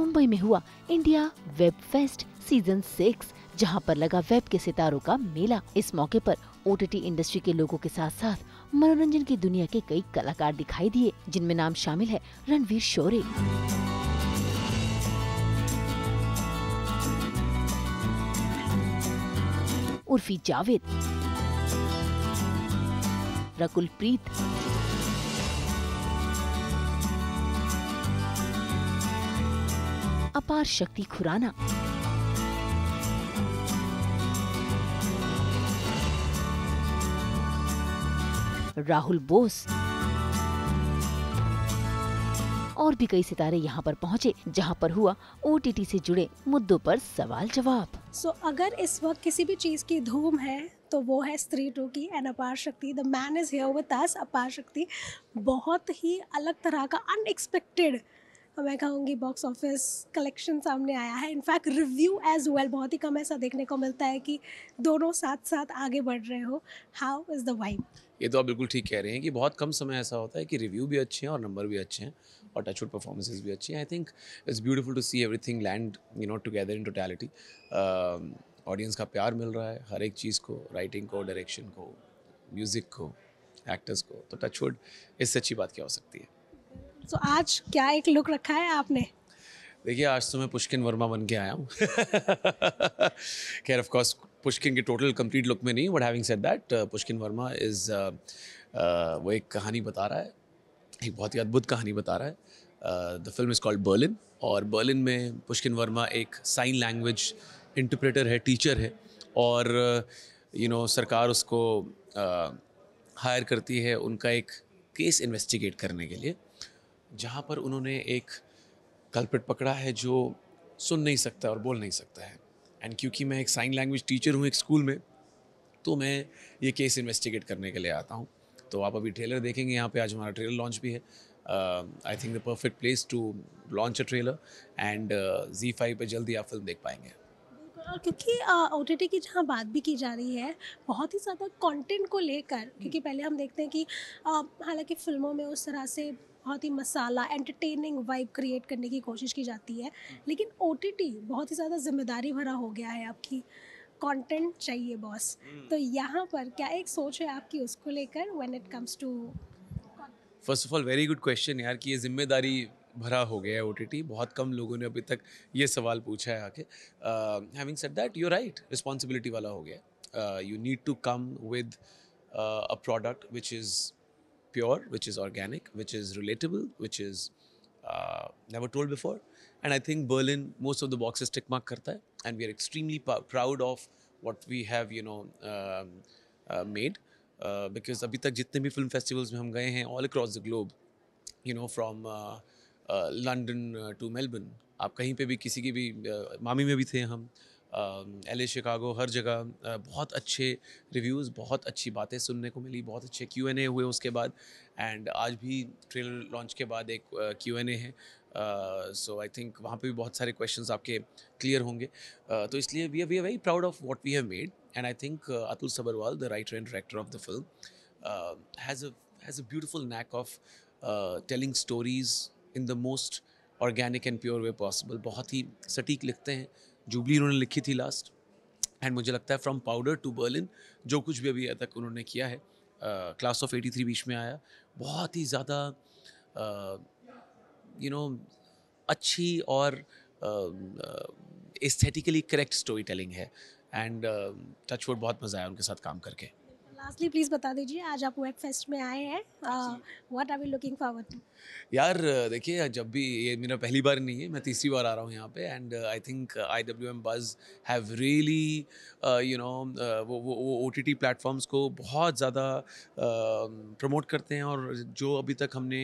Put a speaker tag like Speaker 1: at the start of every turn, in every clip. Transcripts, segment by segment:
Speaker 1: मुंबई में हुआ India web fest season six जहां पर लगा वेब के सितारों का मेला इस मौके पर ओटीटी इंडस्ट्री के लोगों के साथ साथ मनोरंजन की दुनिया के कई कलाकार दिखाई दिए जिनमें नाम शामिल है रणवीर शोरे उर्फी जावेद रकुल प्रीत अपार शक्ति खुराना राहुल बोस और भी कई सितारे यहाँ पर पहुँचे जहाँ पर हुआ ओ से जुड़े मुद्दों पर सवाल जवाब
Speaker 2: सो so, अगर इस वक्त किसी भी चीज की धूम है तो वो है स्त्री टू की एन Aparshakti the man is here with us Aparshakti बहुत ही अलग तरह का अनएक्सपेक्टेड और मैं कहूँगी बॉक्स ऑफिस कलेक्शन सामने आया है इनफैक्ट रिव्यू एज वेल बहुत ही कम ऐसा देखने को मिलता है कि दोनों साथ साथ आगे बढ़ रहे हो हाउ इज़ द वाइब ये
Speaker 3: तो आप बिल्कुल ठीक कह रहे हैं कि बहुत कम समय ऐसा होता है कि रिव्यू भी अच्छे हैं और नंबर भी अच्छे हैं और टच वुड परफॉर्मेंसेज भी अच्छी हैं I think it's beautiful to see everything land you know together in totality audience का प्यार मिल रहा है हर एक चीज़ को राइटिंग को डायरेक्शन को म्यूज़िक को एक्टर्स को तो टच वुड इससे अच्छी बात क्या हो सकती है
Speaker 2: तो आज क्या एक लुक रखा है आपने
Speaker 3: देखिए आज तो मैं पुष्किन वर्मा बन के आया हूँ खैर ऑफकोर्स पुष्किन के टोटल कंप्लीट लुक में नहीं but having said that Pushkin Verma is uh, uh, वो एक कहानी बता रहा है एक बहुत ही अद्भुत कहानी बता रहा है the film is called Berlin और बर्लिन में पुष्किन वर्मा एक साइन लैंग्वेज इंटरप्रेटर है टीचर है और यू uh, नो सरकार उसको हायर करती है उनका एक केस इन्वेस्टिगेट करने के लिए जहाँ पर उन्होंने एक कल्पिट पकड़ा है जो सुन नहीं सकता और बोल नहीं सकता है एंड क्योंकि मैं एक साइन लैंग्वेज टीचर हूँ एक स्कूल में तो मैं ये केस इन्वेस्टिगेट करने के लिए आता हूँ तो आप अभी ट्रेलर देखेंगे यहाँ पे आज हमारा ट्रेलर लॉन्च भी है I think the perfect place to launch a trailer and Zee five पर जल्दी आप फिल्म देख पाएंगे
Speaker 2: क्योंकि ओ uh, टी की जहाँ बात भी की जा रही है बहुत ही ज़्यादा कंटेंट को लेकर क्योंकि हम्म। पहले हम देखते हैं कि uh, हालांकि फ़िल्मों में उस तरह से बहुत ही मसाला एंटरटेनिंग वाइब क्रिएट करने की कोशिश की जाती है लेकिन ओ बहुत ही ज़्यादा जिम्मेदारी भरा हो गया है आपकी कंटेंट चाहिए बॉस हम्म। तो यहाँ पर क्या एक सोच है आपकी उसको लेकर when it comes to
Speaker 3: first of all very good question यार कि ये जिम्मेदारी भरा हो गया है ओ बहुत कम लोगों ने अभी तक ये सवाल पूछा है आके having said that you right responsibility वाला हो गया you need to come with a product which is pure, which is organic, which is relatable, which is uh, never told before. And I think Berlin, most of the boxes tick mark karta hai, and we are extremely proud of what we have, you know, um, uh, made. Uh, because abhi tak jitne bhi film festivals mein hum gaye hain, all across the globe, you know, from uh, uh, London to Melbourne, आप कहीं पे भी किसी की भी मामी L um, Chicago हर जगह uh, बहुत अच्छे रिव्यूज़ बहुत अच्छी बातें सुनने को मिली बहुत अच्छे क्यू एन ए हुए उसके बाद एंड आज भी ट्रेलर लॉन्च के बाद एक क्यू एन ए है सो आई थिंक वहाँ पे भी बहुत सारे क्वेश्चंस आपके क्लियर होंगे uh, तो इसलिए we we are very proud of what we have made and I think Atul Sabharwal the writer and director of the film has a beautiful knack of telling stories in the most organic and pure way possible बहुत ही सटीक लिखते हैं Jubilee उन्होंने लिखी थी last and मुझे लगता है फ्रॉम पाउडर टू बर्लिन जो कुछ भी अभी तक उन्होंने किया है क्लास ऑफ एटी थ्री बीच में आया बहुत ही ज़्यादा यू uh, नो अच्छी और एस्थेटिकली करेक्ट स्टोरी टेलिंग है एंड टचवुड uh, बहुत मज़ा आया उनके साथ काम करके
Speaker 2: लास्टली प्लीज़ बता दीजिए आज आप वेब फेस्ट में आए हैं what are we looking forward to
Speaker 3: यार देखिए जब भी ये मेरा पहली बार नहीं है मैं तीसरी बार आ रहा हूँ यहाँ पे and I think I W M buzz have really you know वो वो ओ टी टी प्लेटफॉर्म्स को बहुत ज़्यादा प्रमोट um, uh, करते हैं और जो अभी तक हमने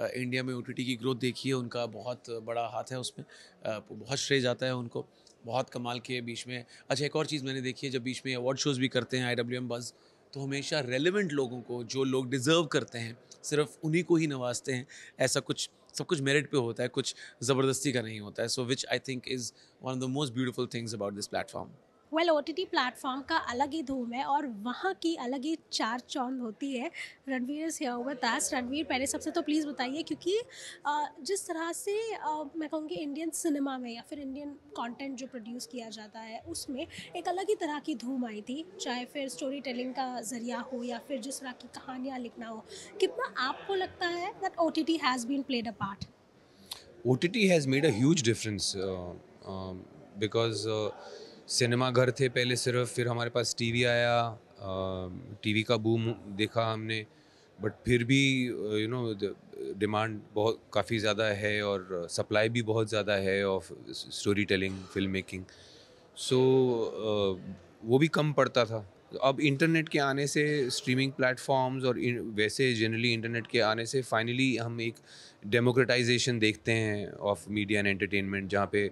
Speaker 3: uh, इंडिया में ओ टी टी की ग्रोथ देखी है उनका बहुत बड़ा हाथ है उसमें uh, बहुत श्रेय जाता है उनको बहुत कमाल के बीच में अच्छा एक और चीज़ मैंने देखी है जब बीच में अवार्ड शोज़ भी करते हैं आई डब्ल्यू एम बज़ तो हमेशा रेलिवेंट लोगों को जो लोग डिज़र्व करते हैं सिर्फ उन्हीं को ही नवाजते हैं ऐसा कुछ सब कुछ मेरिट पे होता है कुछ ज़बरदस्ती का नहीं होता है so which I think is one of the most beautiful things about this platform
Speaker 2: well O T platform का अलग ही धूम है और वहाँ की अलग ही चार चौंद होती है रणवीर से विद रणवीर पहले सबसे तो प्लीज़ बताइए क्योंकि जिस तरह से मैं कहूँगी इंडियन सिनेमा में या फिर इंडियन कंटेंट जो प्रोड्यूस किया जाता है उसमें एक अलग ही तरह की धूम आई थी चाहे फिर स्टोरी टेलिंग का ज़रिया हो या फिर जिस तरह की कहानियाँ लिखना हो कितना आपको लगता है that O T has been played a part
Speaker 4: O T has made a huge difference because cinema घर थे पहले सिर्फ फिर हमारे पास टीवी आया टीवी का बूम देखा हमने बट फिर भी यू नो डिमांड बहुत काफ़ी ज़्यादा है और सप्लाई भी बहुत ज़्यादा है of story telling film making so वो भी कम पड़ता था अब इंटरनेट के आने से स्ट्रीमिंग प्लेटफॉर्म्स और वैसे जनरली इंटरनेट के आने से फाइनली हम एक डेमोक्रेटाइजेशन देखते हैं ऑफ मीडिया एंड एंटरटेनमेंट जहाँ पे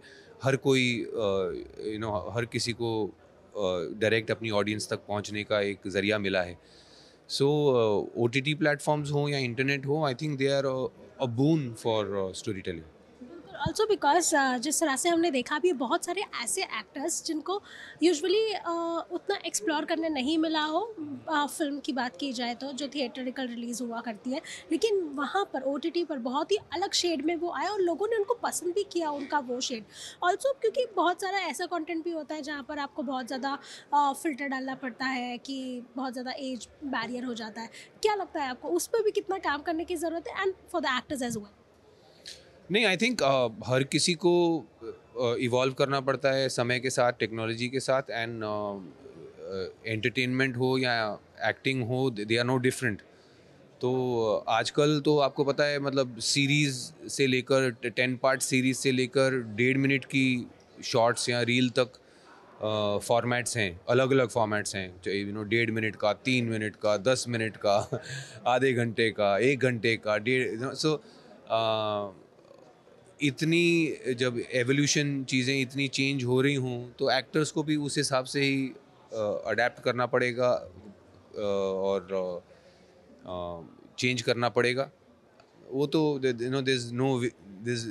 Speaker 4: हर कोई यू नो हर किसी को डायरेक्ट अपनी ऑडियंस तक पहुँचने का एक ज़रिया मिला है so O T T platforms हों या इंटरनेट हो I think they are a boon for story telling
Speaker 2: also because uh, जिस तरह से हमने देखा भी बहुत सारे ऐसे एक्टर्स जिनको यूजली uh, उतना एक्सप्लोर करने नहीं मिला हो uh, फिल्म की बात की जाए तो जो थिएटरिकल रिलीज़ हुआ करती है लेकिन वहाँ पर ओ पर बहुत ही अलग शेड में वो आए और लोगों ने उनको पसंद भी किया उनका वो शेड ऑल्सो क्योंकि बहुत सारा ऐसा कॉन्टेंट भी होता है जहाँ पर आपको बहुत ज़्यादा फिल्टर uh, डालना पड़ता है कि बहुत ज़्यादा एज बैरियर हो जाता है क्या लगता है आपको उस पर भी कितना काम करने की ज़रूरत है and for the actors as well
Speaker 4: नहीं आई थिंक uh, हर किसी को इवॉल्व uh, करना पड़ता है समय के साथ टेक्नोलॉजी के साथ एंड एंटरटेनमेंट uh, uh हो या एक्टिंग हो दे आर नो डिफरेंट तो uh, आजकल तो आपको पता है मतलब सीरीज़ से लेकर टेन पार्ट सीरीज़ से लेकर डेढ़ मिनट की शॉर्ट्स या रील तक फॉर्मेट्स uh, हैं अलग अलग फॉर्मेट्स हैं चाहे यू नो डेढ़ मिनट का तीन मिनट का दस मिनट का आधे घंटे का एक घंटे का डेढ़ सो so, uh, इतनी जब एवोल्यूशन चीज़ें इतनी चेंज हो रही हों तो एक्टर्स को भी उस हिसाब से ही अडेप्ट करना पड़ेगा और चेंज करना पड़ेगा वो तो no this no this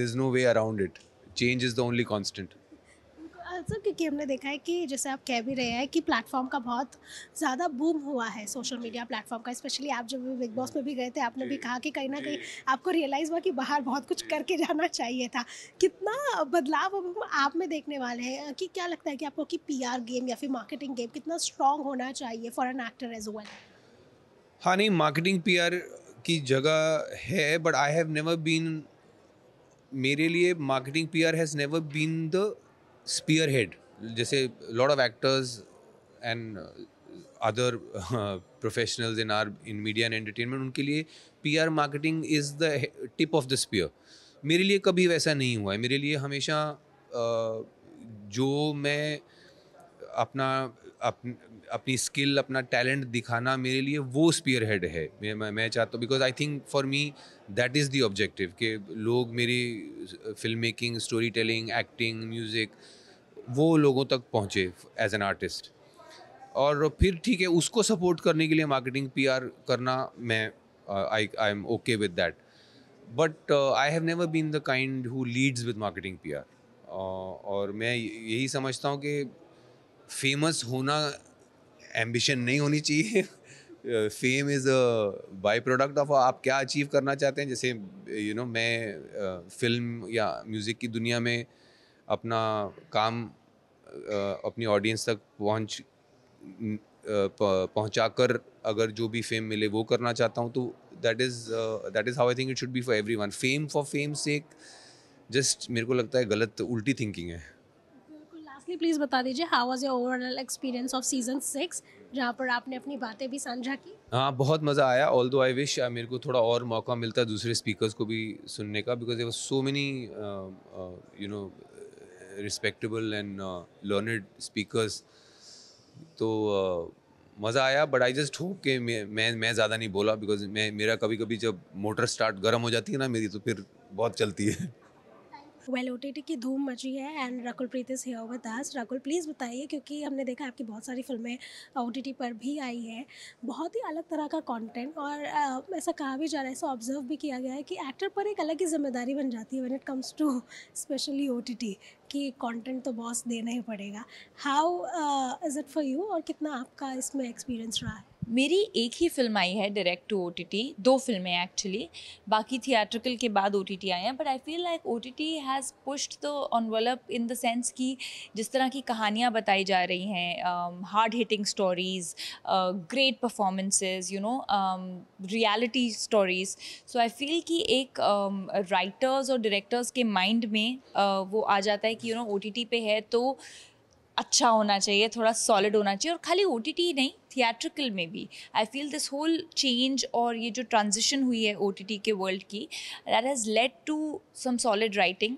Speaker 4: this no way around it change is the only constant
Speaker 2: also मतलब क्योंकि हमने देखा है कि जैसे आप कह भी रहे हैं कि प्लेटफॉर्म का बहुत ज़्यादा बूम हुआ है सोशल मीडिया प्लेटफॉर्म का स्पेशली आप जब बिग बॉस में भी गए थे आपने भी कहा कि कहीं ना कहीं आपको रियलाइज़ हुआ कि बाहर बहुत कुछ करके जाना चाहिए था कितना बदलाव अब हम आप में देखने वाले हैं कि क्या लगता है कि आपको कि पी गेम या फिर मार्केटिंग गेम कितना स्ट्रॉन्ग होना चाहिए for an actor as well
Speaker 4: हाँ नहीं मार्केटिंग पी की जगह है but I have never been मेरे लिए marketing P R has never been the spear head जैसे lot of actors and other professionals in are in media and entertainment उनके लिए P R marketing is the tip of the spear मेरे लिए कभी वैसा नहीं हुआ है मेरे लिए हमेशा uh, जो मैं अपना अप, अपनी स्किल अपना टैलेंट दिखाना मेरे लिए वो स्पीयर हेड है मैं मैं चाहता हूँ because I think for me that is the objective कि लोग मेरी film making story telling acting music वो लोगों तक पहुँचे एज एन आर्टिस्ट और फिर ठीक है उसको सपोर्ट करने के लिए मार्केटिंग पीआर करना मैं I I am okay with that but I have never been the kind who leads with marketing PR और मैं यही समझता हूँ कि फेमस होना एम्बिशन नहीं होनी चाहिए fame is a by product of आप क्या अचीव करना चाहते हैं जैसे यू you नो know, मैं फिल्म uh, या म्यूज़िक की दुनिया में अपना काम अपनी ऑडियंस तक पहुंच पहुंचा कर अगर जो भी फेम मिले वो करना चाहता हूं तो that is that is how I think it should be for everyone fame for fame से एक जस्ट मेरे को लगता है गलत उल्टी थिंकिंग है
Speaker 2: प्लीज़ बता दीजिए how was your overall experience of season six जहाँ पर आपने अपनी बातें भी साझा की
Speaker 4: हाँ बहुत मज़ा आया ऑल दो आई विश मेरे को थोड़ा और मौका मिलता दूसरे स्पीकर्स को भी सुनने का because there so many you know respectable and learned speakers तो uh, मज़ा आया बट आई जस्ट होप कि मैं मैं ज़्यादा नहीं बोला बिकॉज मैं मेरा कभी कभी जब मोटर स्टार्ट गर्म हो जाती है ना मेरी तो फिर बहुत चलती है
Speaker 2: वेल ओ की धूम मची है and Rakul Preet is here with us Rakul please बताइए क्योंकि हमने देखा आपकी बहुत सारी फिल्में ओ पर भी आई है बहुत ही अलग तरह का कंटेंट और आ, ऐसा कहा भी जा रहा है ऐसा ऑब्जर्व भी किया गया है कि एक्टर पर एक अलग ही जिम्मेदारी बन जाती है when it comes to specially O कि कंटेंट तो बॉस देना ही पड़ेगा how is it for you और कितना आपका इसमें एक्सपीरियंस रहा है
Speaker 1: मेरी एक ही फिल्म आई है direct to O T T दो फिल्में एक्चुअली बाकी थिएट्रिकल के बाद ओ टी टी आए हैं but I feel like O T T has pushed the envelope in the sense कि जिस तरह की कहानियाँ बताई जा रही हैं hard hitting stories great performances you know reality stories so I feel कि एक राइटर्स um, और डायरेक्टर्स के माइंड में uh, वो आ जाता है कि you know O T T पे है तो अच्छा होना चाहिए थोड़ा सॉलिड होना चाहिए और खाली ओ टी नहीं थिएट्रिकल में भी I feel this whole change और ये जो ट्रांजिशन हुई है ओ के वर्ल्ड की that has led to some
Speaker 5: solid
Speaker 2: writing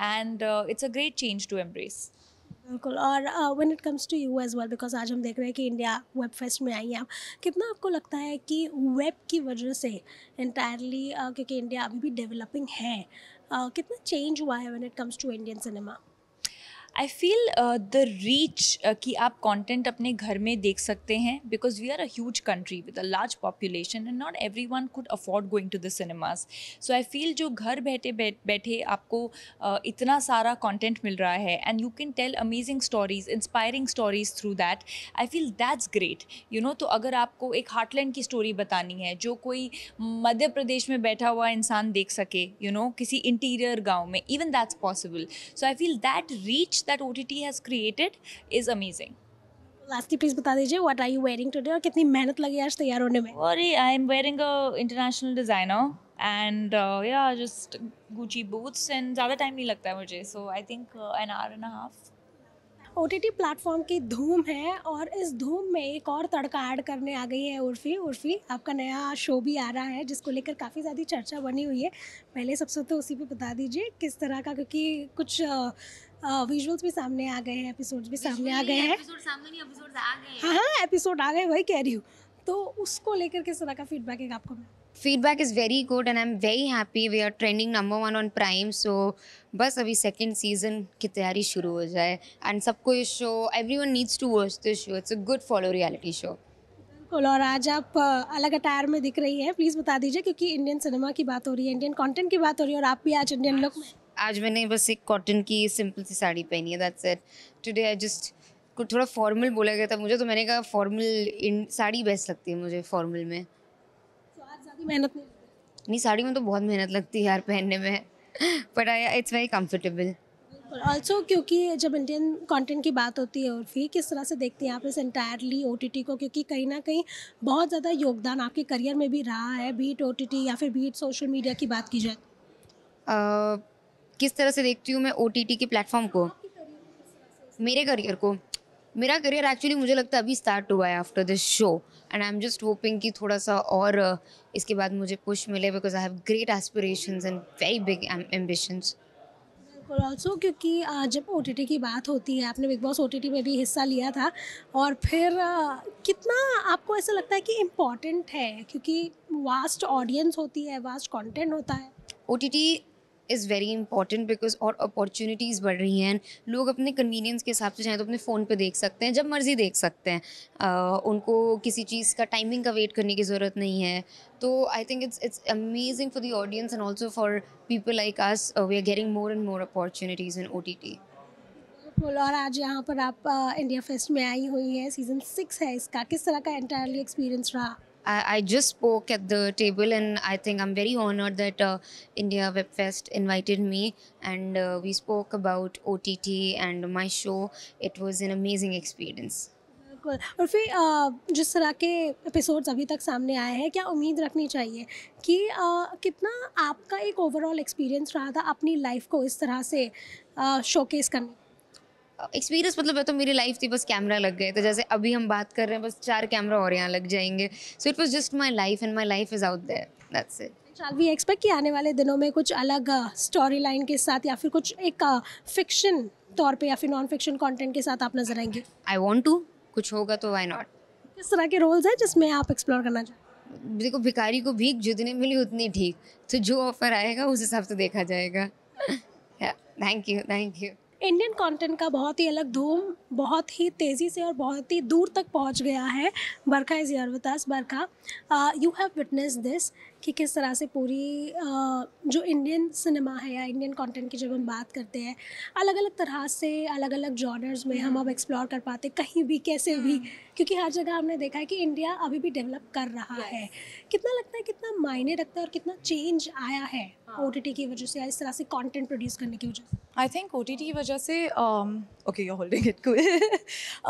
Speaker 2: and it's a great change to embrace बिल्कुल और when it comes to you as well because आज हम देख रहे हैं कि इंडिया वेब फेस्ट में आई हैं आप कितना आपको लगता है कि वेब की वजह से इंटायरली uh, क्योंकि इंडिया अभी भी डेवलपिंग है uh, कितना चेंज हुआ है when it comes to Indian cinema
Speaker 1: I feel the reach कि आप कंटेंट अपने घर में देख सकते हैं because we are a huge country with a large population and not everyone could afford going to the cinemas so I feel जो घर बैठे बैठे आपको uh, इतना सारा कॉन्टेंट मिल रहा है and you can tell amazing stories inspiring stories through that I feel that's great you know तो अगर आपको एक हार्टलैंड की स्टोरी बतानी है जो कोई मध्य प्रदेश में बैठा हुआ इंसान देख सके यू you नो know, किसी इंटीरियर गाँव में even that's possible so I feel that reach that image T OTT has created is
Speaker 2: amazing. Lastly please बता दीजिए what are you wearing today और कितनी मेहनत लगी आज तैयार होने में sorry
Speaker 1: I am wearing a international designer and या जस्ट गुची बूट्स एंड ज़्यादा टाइम नहीं लगता है मुझे so I think an hour and half
Speaker 2: O T T platform की धूम है और इस धूम में एक और तड़का ऐड करने आ गई है उर्फी उर्फी आपका नया शो भी आ रहा है जिसको लेकर काफ़ी ज़्यादा चर्चा बनी हुई है पहले सबसे तो उसी पे बता दीजिए किस तरह का क्योंकि कुछ uh, विजुअल्स हाँ, भी सामने आ गए हैं एपिसोड्स भी सामने आ गए हैं हाँ हाँ एपिसोड आ गए वही कह रही हूँ तो उसको लेकर किस तरह का फीडबैक है आपको
Speaker 6: feedback is very good and I am very happy we are trending number one on Prime so बस अभी सेकेंड सीजन की तैयारी शुरू हो जाए एंड सबको ये show everyone needs to watch this show it's a good follow reality show
Speaker 2: बिल्कुल और आज आप अलग अटायर में दिख रही हैं प्लीज़ बता दीजिए क्योंकि इंडियन सिनेमा की बात हो रही है इंडियन कॉन्टेंट की बात हो रही है और आप भी आज इंडियन लुक हाँ,
Speaker 6: में आज मैंने बस एक कॉटन की सिंपल सी साड़ी पहनी है that's it today I just कुछ थोड़ा फॉर्मल बोला गया था मुझे तो मैंने कहा फॉर्मल इन साड़ी बेस्ट लगती है मुझे फॉर्मल में तो ज़्यादा मेहनत नहीं नहीं साड़ी में तो बहुत मेहनत लगती है यार पहनने में but I it's very comfortable
Speaker 2: also क्योंकि जब इंडियन कंटेंट की बात होती है और फिर किस तरह से देखती हैं आप इस एंटायरली ओ को क्योंकि कहीं ना कहीं बहुत ज़्यादा योगदान आपके करियर में भी रहा है बीट ओ या फिर बीट सोशल मीडिया की बात की जाए
Speaker 6: किस तरह से देखती हूँ मैं ओ टी टी के प्लेटफॉर्म को मेरे करियर को मेरा करियर एक्चुअली मुझे लगता है अभी स्टार्ट हुआ है after this show and I am just hoping कि थोड़ा सा और इसके बाद मुझे पुश मिले because I have great aspiration and very big ambitions
Speaker 2: बिल्कुल ऑल्सो क्योंकि जब ओ की बात होती है आपने बिग बॉस ओ में भी हिस्सा लिया था और फिर कितना आपको ऐसा लगता है कि इम्पॉर्टेंट है क्योंकि वास्ट ऑडियंस होती है वास्ट कॉन्टेंट होता है O is very
Speaker 6: important because और अपॉर्चुनिटीज़ बढ़ रही हैं लोग अपने कन्वीनियंस के हिसाब से चाहें तो अपने फ़ोन पे देख सकते हैं जब मर्ज़ी देख सकते हैं uh, उनको किसी चीज़ का टाइमिंग का वेट करने की ज़रूरत नहीं है तो I think it's it's amazing for the audience and also for people like us we are getting more and more opportunities in O T T
Speaker 2: बिल्कुल और आज यहाँ पर आप इंडिया uh, फेस्ट में आई हुई है सीज़न सिक्स है इसका किस तरह का एंटायरली एक्सपीरियंस रहा
Speaker 6: I, I, just spoke at the table, and I think I'm very honored that uh, India Webfest invited me, and uh, we spoke about OTT and my show. It was an amazing experience.
Speaker 2: और फिर जिस तरह के episodes अभी तक सामने आए हैं क्या उम्मीद रखनी चाहिए कि कितना आपका एक ओवरऑल एक्सपीरियंस रहा था अपनी लाइफ को इस तरह से शोकेस करने एक्सपीरियंस मतलब तो मेरी लाइफ थी बस
Speaker 6: कैमरा लग गए तो जैसे अभी हम बात कर रहे हैं बस चार कैमरा और यहाँ लग जाएंगे so it was just my life
Speaker 2: and my life is out there that's it shall we expect कि आने वाले दिनों में कुछ अलग स्टोरी uh, लाइन के साथ या फिर कुछ एक फिक्शन uh, तौर पे या फिर नॉन फिक्शन कंटेंट के साथ आप नजर आएंगे आई वांट टू कुछ होगा तो व्हाई नॉट किस तरह के रोल्स हैं जिसमें आप एक्सप्लोर करना चाहते
Speaker 6: देखो भिखारी को भीख जितने मिली उतनी ठीक तो जो ऑफर आएगा उस हिसाब से देखा जाएगा
Speaker 2: thank you thank you Indian content का बहुत ही अलग धूम बहुत ही तेज़ी से और बहुत ही दूर तक पहुंच गया है बरखा इज़ यर्वतास Barkha you have witness this कि किस तरह से पूरी जो इंडियन सिनेमा है या इंडियन कंटेंट की जब हम बात करते हैं अलग अलग तरह से अलग अलग जॉनर्स में हम अब एक्सप्लोर हम्म। कर पाते कहीं भी कैसे भी हम्म। क्योंकि हर जगह हमने देखा है कि इंडिया अभी भी डेवलप कर रहा है कितना लगता है कितना मायने रखता है और कितना चेंज आया है ओ हाँ। की वजह से या इस तरह से कॉन्टेंट प्रोड्यूस करने की वजह से
Speaker 5: आई थिंक ओ की वजह से okay you holding it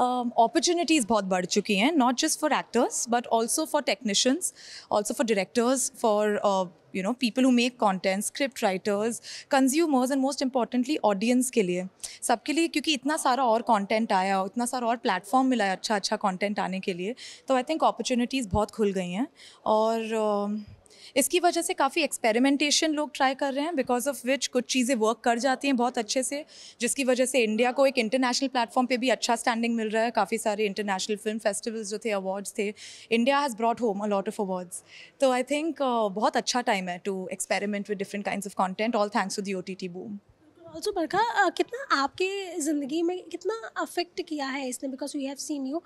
Speaker 5: opportunities बहुत बढ़ चुकी हैं not just for actors but also for technicians also for directors for uh, you know people who make content script writers consumers and most importantly audience ke liye sabke liye kyunki itna sara aur content aaya utna sara aur platform mila acha acha content aane ke liye तो i think opportunities bahut khul gayi hain aur uh, इसकी वजह से काफ़ी experimentation लोग try कर रहे हैं because of which कुछ चीज़ें वर्क कर जाती हैं बहुत अच्छे से जिसकी वजह से इंडिया को एक इंटरनेशनल प्लेटफॉर्म पे भी अच्छा स्टैंडिंग मिल रहा है काफ़ी सारे इंटरनेशनल फिल्म फेस्टिवल्स जो थे अवार्ड्स थे India has brought home a lot of awards तो आई थिंक uh, बहुत अच्छा टाइम है to experiment with different kind of content all thanks to the O T T boom
Speaker 2: also Barkha कितना आपके ज़िंदगी में कितना अफेक्ट किया है इसने because we have seen you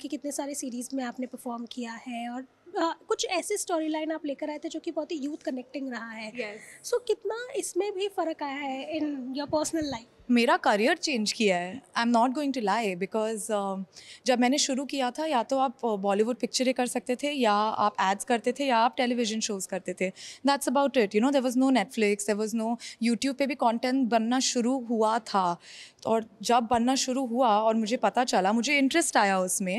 Speaker 2: कि कितने सारे सीरीज़ में आपने परफॉर्म किया है और आ, कुछ ऐसे स्टोरी लाइन आप लेकर आए थे जो कि बहुत ही यूथ कनेक्टिंग रहा है सो yes. so, कितना इसमें भी फ़र्क आया है इन योर पर्सनल लाइफ
Speaker 5: मेरा करियर चेंज किया है I am not going to lie because जब मैंने शुरू किया था या तो आप बॉलीवुड uh, पिक्चरें कर सकते थे या आप एड्स करते थे या आप टेलीविजन शोज़ करते थे that's about it you know there was no Netflix there was no YouTube पे भी कॉन्टेंट बनना शुरू हुआ था और जब बनना शुरू हुआ और मुझे पता चला मुझे इंटरेस्ट आया उसमें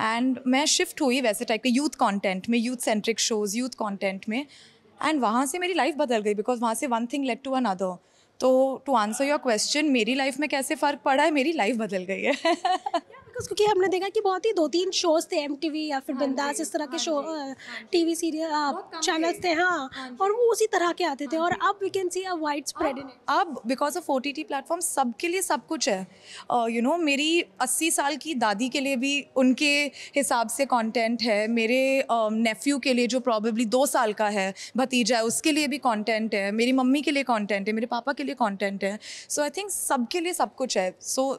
Speaker 5: एंड मैं शिफ्ट हुई वैसे टाइप के यूथ कॉन्टेंट में youth centric shows youth content में एंड वहाँ से मेरी लाइफ बदल गई बिकॉज वहाँ से one thing led to another तो टू आंसर योर क्वेश्चन मेरी लाइफ में कैसे फ़र्क पड़ा है मेरी लाइफ बदल गई है बिकॉज क्योंकि हमने देखा कि बहुत ही दो तीन शोज थे एम या फिर हाँ बिंदास इस तरह के show T V serial channels थे हाँ, हाँ और वो उसी तरह के आते थे हाँ और अब we can see a wide spread in अब because of O T T platform सबके लिए सब कुछ है यू नो मेरी अस्सी साल की दादी के लिए भी उनके हिसाब से कॉन्टेंट है मेरे नेफ्यू के लिए जो प्रॉबेबली दो साल का है भतीजा है उसके लिए भी कॉन्टेंट है मेरी मम्मी के लिए कॉन्टेंट है मेरे पापा के लिए कॉन्टेंट है सो आई थिंक सबके लिए सब कुछ है so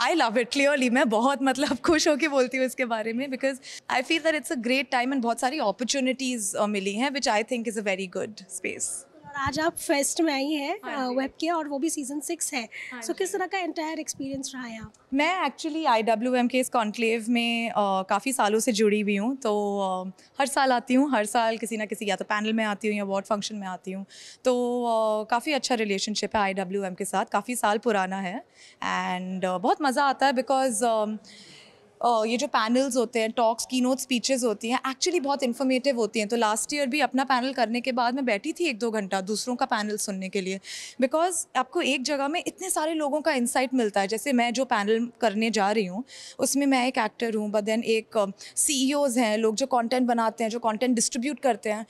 Speaker 5: I love it clearly मैं बहुत मतलब खुश होकर बोलती हूँ इसके बारे में because I feel that it's a great time and बहुत सारी अपॉर्चुनिटीज़ uh, मिली हैं which I think is a very good space आज आप फेस्ट
Speaker 2: में आई हैं वेब हाँ के और वो भी सीजन सिक्स है सो किस तरह का एंटायर एक्सपीरियंस रहा है आप
Speaker 5: मैं एक्चुअली आई डब्ल्यू एम के इस कॉन्क्लेव में काफ़ी सालों से जुड़ी हुई हूँ तो हर साल आती हूँ हर साल किसी ना किसी या तो पैनल में आती हूँ या अवार्ड फंक्शन में आती हूँ तो काफ़ी अच्छा रिलेशनशिप है आई डब्ल्यू एम के साथ काफ़ी साल पुराना है एंड बहुत मज़ा आता है बिकॉज ये जो पैनल्स होते हैं टॉक्स की नोट स्पीचेज़ होती हैं एक्चुअली बहुत इन्फॉर्मेटिव होती हैं तो लास्ट ईयर भी अपना पैनल करने के बाद मैं बैठी थी एक दो घंटा दूसरों का पैनल सुनने के लिए बिकॉज आपको एक जगह में इतने सारे लोगों का इंसाइट मिलता है जैसे मैं जो पैनल करने जा रही हूँ उसमें मैं एक एक्टर हूँ बट देन एक सी e हैं लोग जो कॉन्टेंट बनाते हैं जो कॉन्टेंट डिस्ट्रीब्यूट करते हैं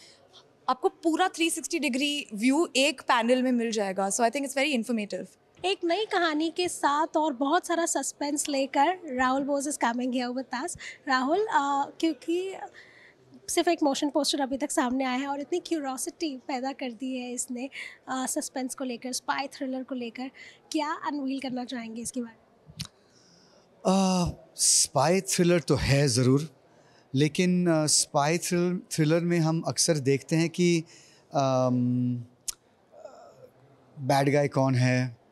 Speaker 5: आपको पूरा 360 डिग्री व्यू एक पैनल में मिल जाएगा so I think it's very informative एक नई कहानी के साथ और बहुत सारा सस्पेंस लेकर
Speaker 2: Rahul Bose is coming here with us Rahul क्योंकि सिर्फ एक मोशन पोस्टर अभी तक सामने आया है और इतनी क्यूरोसिटी पैदा कर दी है इसने सस्पेंस को लेकर स्पाई थ्रिलर को लेकर क्या अनवील करना चाहेंगे इसके बारे
Speaker 7: में स्पाई थ्रिलर तो है ज़रूर लेकिन स्पाई थ्रिलर थ्रिलर में हम अक्सर देखते हैं कि बैड गाय कौन है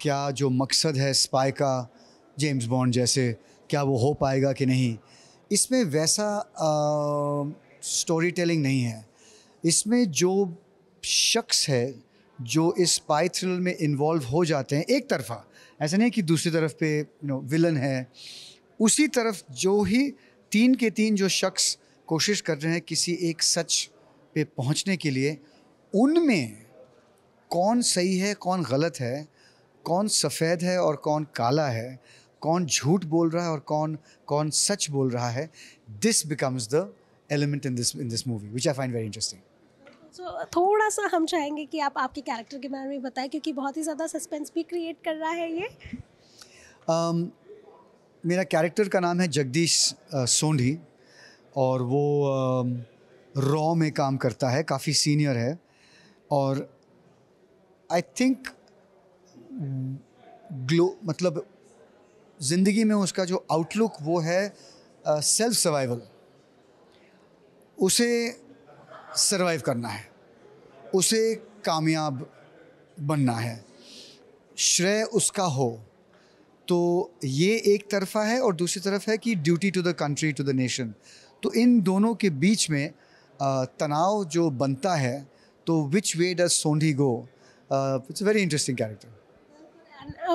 Speaker 7: क्या जो मकसद है स्पाई का जेम्स बॉन्ड जैसे क्या वो हो पाएगा कि नहीं इसमें वैसा स्टोरी टेलिंग नहीं है इसमें जो शख्स है जो इस स्पाई थ्रिल में इन्वॉल्व हो जाते हैं एक तरफा ऐसा नहीं कि दूसरी तरफ पे यू नो विलन है उसी तरफ जो ही तीन के तीन जो शख्स कोशिश कर रहे हैं किसी एक सच पे पहुंचने के लिए उनमें कौन सही है कौन गलत है कौन सफ़ेद है और कौन काला है कौन झूठ बोल रहा है और कौन कौन सच बोल रहा है this becomes the element in this in this movie which I find very interesting
Speaker 2: so थोड़ा सा हम चाहेंगे कि आप आपके कैरेक्टर के बारे में बताएं क्योंकि बहुत ही ज़्यादा सस्पेंस भी क्रिएट कर रहा है ये
Speaker 7: um, मेरा कैरेक्टर का नाम है जगदीश uh, सोंढी और वो रॉ um, में काम करता है काफ़ी सीनियर है और आई थिंक ग्लो मतलब ज़िंदगी में उसका जो आउटलुक वो है सेल्फ सर्वाइवल उसे सर्वाइव करना है उसे कामयाब बनना है श्रेय उसका हो तो ये एक तरफा है और दूसरी तरफ है कि duty to the country to the nation तो इन दोनों के बीच में तनाव जो बनता है तो which way does Sondhi go it's very interesting character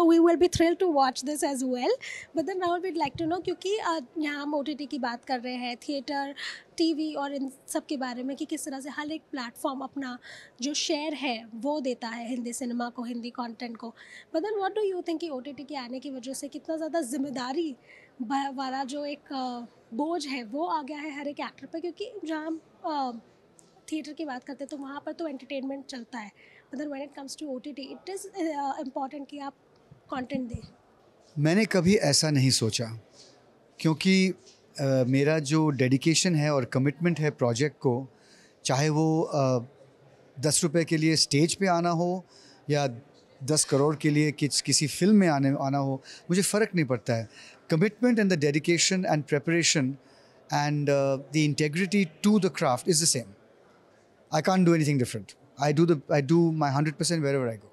Speaker 2: we will be thrill to watch this as well but then Rahul we'd like to know क्योंकि uh, यहाँ हम ओ टी टी की बात कर रहे हैं थिएटर टी वी और इन सब के बारे में कि किस तरह से हर एक प्लेटफॉर्म अपना जो शेयर है वो देता है हिंदी सिनेमा को हिंदी कॉन्टेंट को but then what do you think कि ओ के आने की वजह से कितना ज़्यादा जिम्मेदारी वाला जो एक uh, बोझ है वो आ गया है हर एक एक्टर पर क्योंकि जहाँ हम थिएटर uh, की बात करते हैं तो वहाँ पर तो एंटरटेनमेंट चलता है मदर when it comes to O T T it is important कि आप कंटेंट दे
Speaker 7: मैंने कभी ऐसा नहीं सोचा क्योंकि आ, मेरा जो डेडिकेशन है और कमिटमेंट है प्रोजेक्ट को चाहे वो आ, दस रुपए के लिए स्टेज पे आना हो या दस करोड़ के लिए किस किसी फिल्म में आने आना हो मुझे फ़र्क नहीं पड़ता है commitment and the dedication and preparation and the integrity to the craft is the same I can do anything different I do the I do my hundred percent wherever I go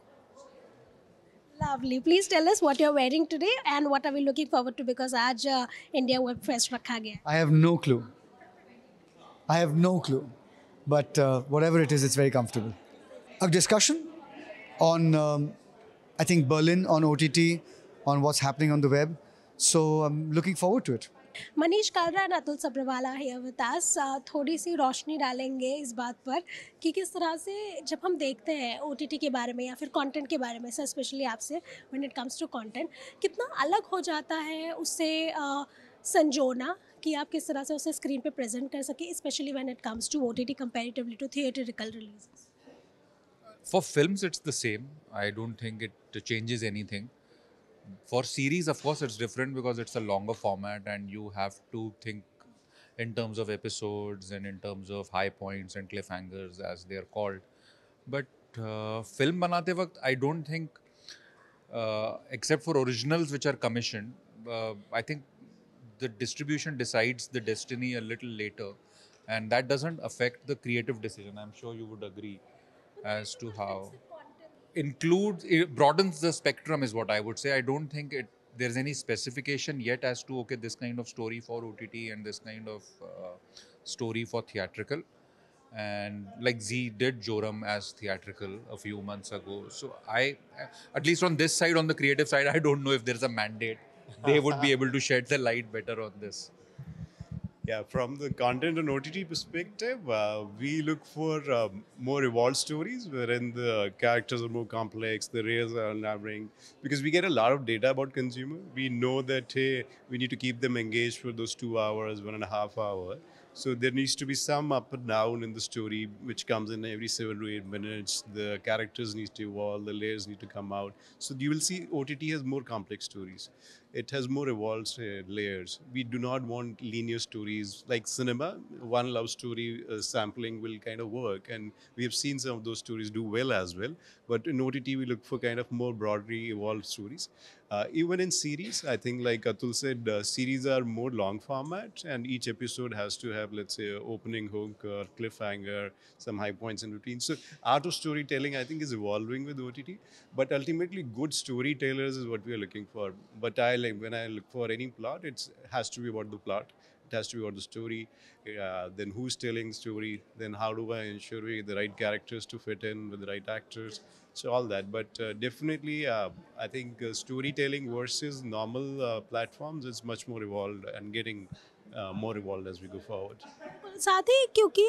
Speaker 2: Lovely. Please tell us what you're wearing today and what are we looking forward to because aaj uh, India Web Fest rakha gaya.
Speaker 7: I have no clue. I have no clue. But uh, whatever it is, it's very comfortable. A discussion on, um, I think, Berlin, on OTT, on what's happening on the web. So I'm looking forward to it.
Speaker 2: Manish Kalra and Atul Sabharwala है अवतास थोड़ी सी रोशनी डालेंगे इस बात पर कि किस तरह से जब हम देखते हैं ओ के बारे में या फिर कंटेंट के बारे में सर स्पेशली आपसे when it comes to content कितना अलग हो जाता है उससे संजोना कि आप किस तरह से उसे स्क्रीन पे प्रेजेंट कर सके specially when it comes to O T T comparatively to theatrical release
Speaker 8: for film it's the same I don't think it changes anything for series of course it's different because it's a longer format and you have to think in terms of episodes and in terms of high points and cliffhangers as they are called but uh, film banate i don't think uh, except for originals which are commissioned uh, i think the distribution decides the destiny a little later and that doesn't affect the creative decision i'm sure you would agree as to how includes it broadens the spectrum is what I would say. I don't think it there's any specification yet as to okay this kind of story for OTT and this kind of uh, story for theatrical. And like Z did Joram as theatrical a few months ago. So I, at least on this side, on the creative side, I don't know if there's a mandate. They would be able to shed the light better on this. Yeah, from the content and OTT perspective,
Speaker 9: uh, we look for uh, more evolved stories wherein the characters are more complex, the layers are unraveling, because we get a lot of data about consumer. We know that, hey, we need to keep them engaged for those two hours, one and a half hour. So there needs to be some up and down in the story, which comes in every seven to eight minutes. The characters need to evolve, the layers need to come out. So you will see OTT has more complex stories it has more evolved uh, layers. We do not want linear stories like cinema. One love story uh, sampling will kind of work, and we have seen some of those stories do well as well. But in OTT, we look for kind of more broadly evolved stories. Uh, even in series, I think, like Atul said, uh, series are more long format, and each episode has to have, let's say, opening hook or cliffhanger, some high points in between. So, art of storytelling, I think, is evolving with OTT. But ultimately, good storytellers is what we are looking for. But I like when I look for any plot, it has to be about the plot. It has to be about the story. Uh, then who's telling the story? Then how do I ensure the right characters to fit in with the right actors? So all that, but uh, definitely, uh, I think uh, storytelling versus normal uh, platforms is much more evolved and getting uh, more evolved as we go forward.
Speaker 2: साथ ही क्योंकि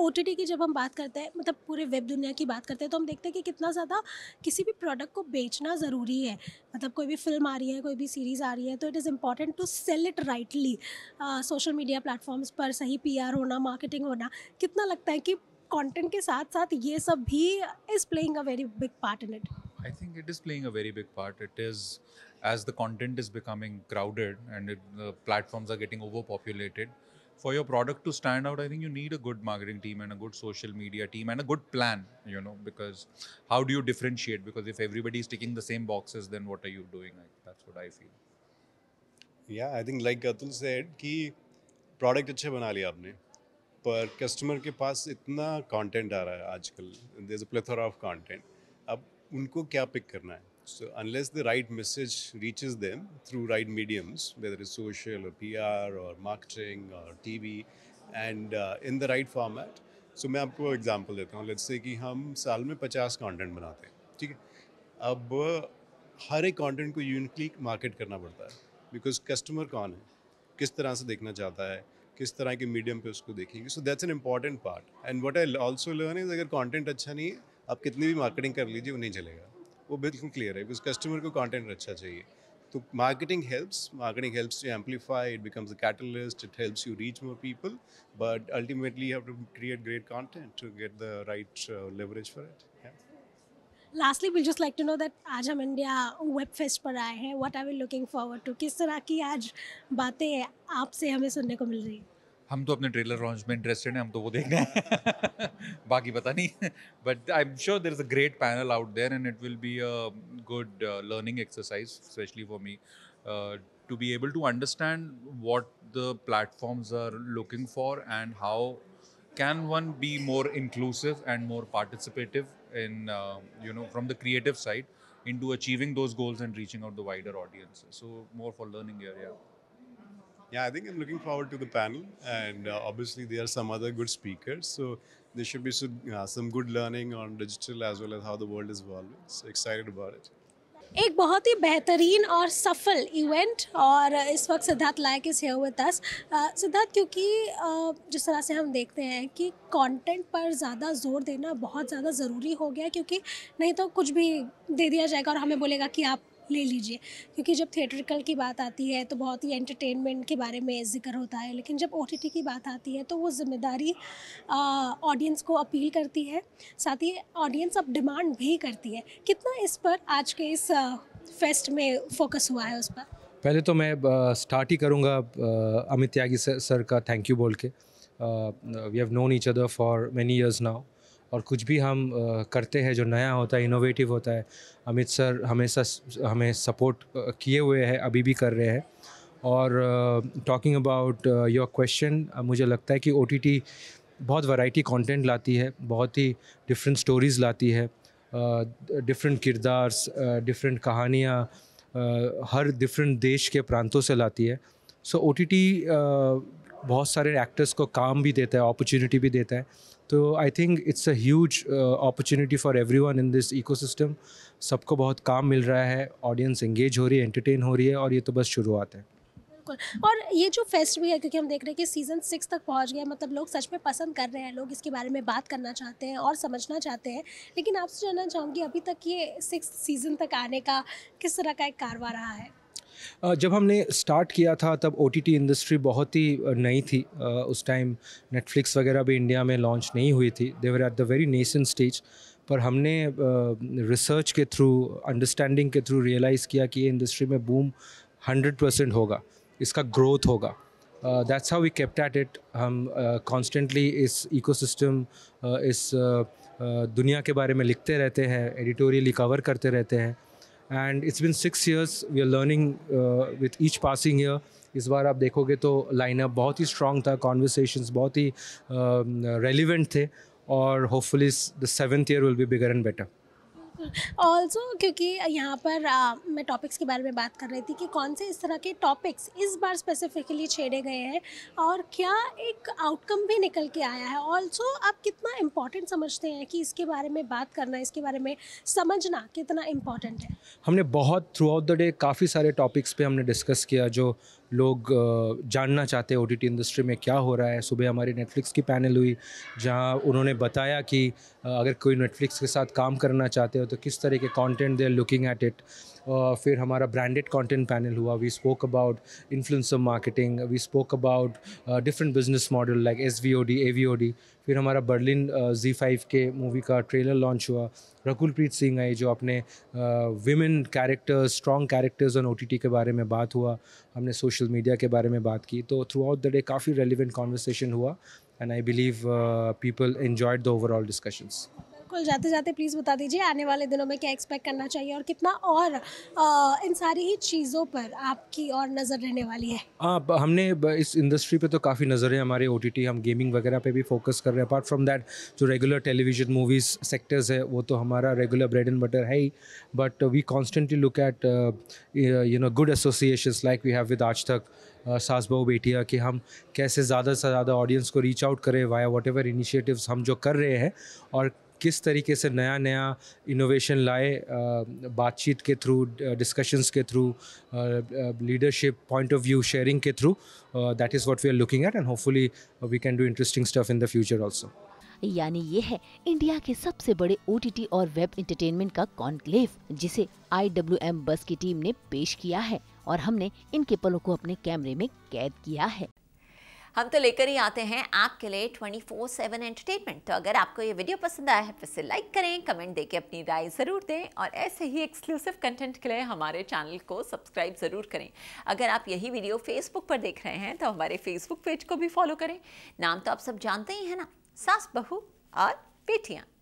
Speaker 2: ओ T T की जब हम बात करते हैं मतलब पूरे वेब दुनिया की बात करते हैं तो हम देखते हैं कि कितना ज़्यादा किसी भी प्रोडक्ट को बेचना ज़रूरी है मतलब कोई भी फिल्म आ रही है कोई भी सीरीज़ आ रही है तो it is important to sell it rightly social media platforms पर सही पी आर होना मार्केटिंग होना कितना लगता है कि कंटेंट के साथ साथ ये सब भी is playing a very big part in it
Speaker 8: I think it is playing a very big part. It is, as the content is becoming crowded and it, the platforms are getting overpopulated, for your product to stand out, I think you need a good marketing team and a good social media team and a good plan, you know, because how do you differentiate? Because if everybody is ticking the same boxes, then what are you doing? I, that's what I feel.
Speaker 9: Yeah, I think like Atul said, कि product अच्छे बना लिया आपने पर customer के पास इतना content आ रहा है आजकल there a plethora of content अब उनको क्या पिक करना है so unless the right message reaches them through right mediums whether is social और पी और मार्केटिंग और TV and in the right format so मैं आपको एग्जाम्पल देता हूँ लेट्स से कि हम साल में पचास कॉन्टेंट बनाते हैं ठीक है अब हर एक कॉन्टेंट को यूनिकली मार्केट करना पड़ता है बिकॉज कस्टमर कौन है किस तरह से देखना चाहता है किस तरह के मीडियम पे उसको देखेंगे so that's an important part and what I also learn is अगर कॉन्टेंट अच्छा नहीं है आप कितनी भी मार्केटिंग कर लीजिए वो नहीं चलेगा वो बिल्कुल क्लियर है बिकॉज कस्टमर को कॉन्टेंट अच्छा चाहिए तो marketing helps marketing helps to amplify it becomes a catalyst it helps you reach more people but ultimately have to create great content to get the right leverage for it
Speaker 2: lastly will just like to know that आज हम India web fest पर आए हैं what are we looking forward to किस तरह की आज बातें आपसे हमें सुनने को मिल रही है
Speaker 8: हम तो अपने ट्रेलर लॉन्च में इंटरेस्टेड हैं हम तो वो देख रहे हैं बाकी पता नहीं but I am sure there is a great panel out there and it will be a good learning exercise specially for me to be able to understand what the platforms are looking for and how can one be more inclusive and more participative in uh, you know from the creative side into achieving those goals and reaching out the wider audience so more for learning area
Speaker 9: yeah i think i'm looking forward to the panel and uh, obviously there are some other good speakers so there should be some, uh, some good learning on digital as well as how the world is evolving so excited about it
Speaker 2: एक बहुत ही बेहतरीन और सफल event और इस वक्त सिद्धार्थ लायक इस हुए दस सिद्धार्थ क्योंकि जिस तरह से हम देखते हैं कि कंटेंट पर ज़्यादा जोर देना बहुत ज़्यादा ज़रूरी हो गया क्योंकि नहीं तो कुछ भी दे दिया जाएगा और हमें बोलेगा कि आप ले लीजिए क्योंकि जब थिएटरिकल की बात आती है तो बहुत ही एंटरटेनमेंट के बारे में जिक्र होता है लेकिन जब ओ की बात आती है तो वो जिम्मेदारी ऑडियंस को अपील करती है साथ ही ऑडियंस अब डिमांड भी करती है कितना इस पर आज के इस फेस्ट में फोकस हुआ है उस पर
Speaker 10: पहले तो मैं स्टार्ट ही करूँगा अमित त्यागी सर का थैंक यू बोल के we have known each other for many years now और कुछ भी हम करते हैं जो नया होता है इनोवेटिव होता है अमित सर हमेशा हमें सपोर्ट किए हुए हैं अभी भी कर रहे हैं और टॉकिंग अबाउट योर क्वेश्चन मुझे लगता है कि ओ बहुत वैरायटी कंटेंट लाती है बहुत ही डिफरेंट स्टोरीज़ लाती है डिफरेंट किरदार्स डिफरेंट कहानियाँ हर डिफरेंट देश के प्रांतों से लाती है सो ओ बहुत सारे एक्टर्स को काम भी देता है अपॉर्चुनिटी भी देता है तो I think it's a huge opportunity for everyone in this system सबको बहुत काम मिल रहा है ऑडियंस एंगेज हो रही है एंटरटेन हो रही है और ये तो बस शुरुआत है
Speaker 2: बिल्कुल और ये जो फेस्ट भी है क्योंकि हम देख रहे हैं कि सीज़न सिक्स तक पहुंच गया मतलब लोग सच में पसंद कर रहे हैं लोग इसके बारे में बात करना चाहते हैं और समझना चाहते हैं लेकिन आपसे जानना चाहूँगी अभी तक ये सिक्स सीज़न तक आने का किस तरह का एक कारवा रहा है
Speaker 10: जब हमने स्टार्ट किया था तब ओ इंडस्ट्री बहुत ही नई थी उस टाइम नेटफ्लिक्स वगैरह भी इंडिया में लॉन्च नहीं हुई थी there at the very nascent stage पर हमने रिसर्च के थ्रू अंडरस्टैंडिंग के थ्रू रियलाइज़ किया कि ये इंडस्ट्री में बूम हंड्रेड परसेंट होगा इसका ग्रोथ होगा that's how we kept at it हम कॉन्स्टेंटली uh, इस इकोसिस्टम uh, इस uh, दुनिया के बारे में लिखते रहते हैं एडिटोरियली कवर करते रहते हैं and it's been six years we are learning with each passing year इस बार आप देखोगे तो लाइनअप बहुत ही स्ट्रांग था कॉन्वर्सेशन बहुत ही रेलिवेंट uh, थे और hopefully the seventh year will be bigger and better
Speaker 2: also क्योंकि यहाँ पर आ, मैं टॉपिक्स के बारे में बात कर रही थी कि कौन से इस तरह के टॉपिक्स इस बार स्पेसिफिकली छेड़े गए हैं और क्या एक आउटकम भी निकल के आया है ऑल्सो आप कितना इम्पोर्टेंट समझते हैं कि इसके बारे में बात करना इसके बारे में समझना कितना इम्पोर्टेंट है
Speaker 10: हमने बहुत थ्रू आउट द डे काफ़ी सारे टॉपिक्स पे हमने डिस्कस किया जो लोग जानना चाहते हैं ओ इंडस्ट्री में क्या हो रहा है सुबह हमारी नेटफ्लिक्स की पैनल हुई जहाँ उन्होंने बताया कि अगर कोई नेटफ्लिक्स के साथ काम करना चाहते हो तो किस तरह के content they looking at it फिर हमारा ब्रांडेड कंटेंट पैनल हुआ we spoke about influencer marketing we spoke about different business model like S V O D A V O D फिर हमारा बर्लिन जी फाइव के मूवी का trailer launch हुआ रकुलप्रीत सिंह आई जो अपने women characters strong characters on O T T के बारे में बात हुआ हमने सोशल मीडिया के बारे में बात की तो थ्रू आउट द डे काफ़ी रेलिवेंट कॉन्वर्सेशन हुआ and I believe people enjoyed the overall discussions
Speaker 2: बिल्कुल जाते जाते प्लीज़ बता दीजिए आने वाले दिनों में क्या एक्सपेक्ट करना चाहिए और कितना और इन सारी ही चीज़ों पर आपकी और नज़र रहने वाली है
Speaker 10: हाँ हमने इस इंडस्ट्री पे तो काफ़ी नज़र है हमारे ओ हम गेमिंग वगैरह पे भी फोकस कर रहे हैं अपार्ट फ्रॉम दैट जो रेगुलर टेलीविजन मूवीज़ सेक्टर्स है वो तो हमारा रेगुलर ब्रेड एंड बटर है ही but we constantly look at you know good association like we have with Aaj Tak सास बहू बेटिया कि हम कैसे ज़्यादा से ज़्यादा ऑडियंस को रीच आउट करें वाया वॉट एवर इनिशिएटिव्स हम जो कर रहे हैं और किस तरीके से नया नया इनोवेशन लाए बातचीत के थ्रू डिस्कशंस के through leadership point of view sharing के through that is what we are looking at and hopefully we can do interesting stuff in the future
Speaker 1: also यानी ये है इंडिया के सबसे बड़े ओ और वेब इंटरटेनमेंट का कॉन्क्लेव जिसे आई बस की टीम ने पेश किया है और हमने इनके पलों को अपने कैमरे में कैद किया है हम तो लेकर ही आते हैं आपके लिए 24 सेवन एंटरटेनमेंट तो अगर आपको ये वीडियो पसंद आया है तो इसे लाइक करें कमेंट देके अपनी राय ज़रूर दें और ऐसे ही एक्सक्लूसिव कंटेंट के लिए हमारे चैनल को सब्सक्राइब ज़रूर करें अगर आप यही वीडियो फेसबुक पर देख रहे हैं तो हमारे फेसबुक पेज को भी फॉलो करें नाम तो आप सब जानते ही हैं ना
Speaker 2: सास बहू और बेटियाँ